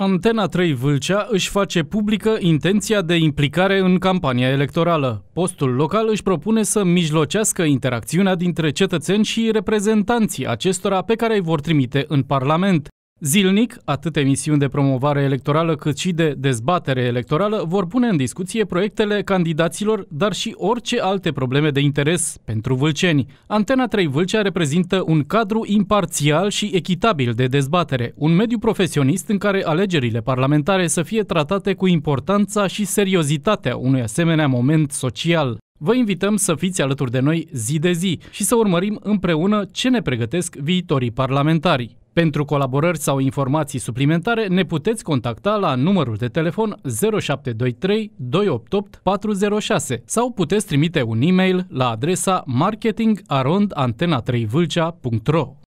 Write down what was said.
Antena 3 Vâlcea își face publică intenția de implicare în campania electorală. Postul local își propune să mijlocească interacțiunea dintre cetățeni și reprezentanții acestora pe care îi vor trimite în Parlament. Zilnic, atât emisiuni de promovare electorală cât și de dezbatere electorală vor pune în discuție proiectele candidaților, dar și orice alte probleme de interes pentru vâlceni. Antena 3 Vâlcea reprezintă un cadru imparțial și echitabil de dezbatere, un mediu profesionist în care alegerile parlamentare să fie tratate cu importanța și seriozitatea unui asemenea moment social. Vă invităm să fiți alături de noi zi de zi și să urmărim împreună ce ne pregătesc viitorii parlamentari. Pentru colaborări sau informații suplimentare ne puteți contacta la numărul de telefon 0723 288 406 sau puteți trimite un e-mail la adresa marketingarondantena3vâlcea.ro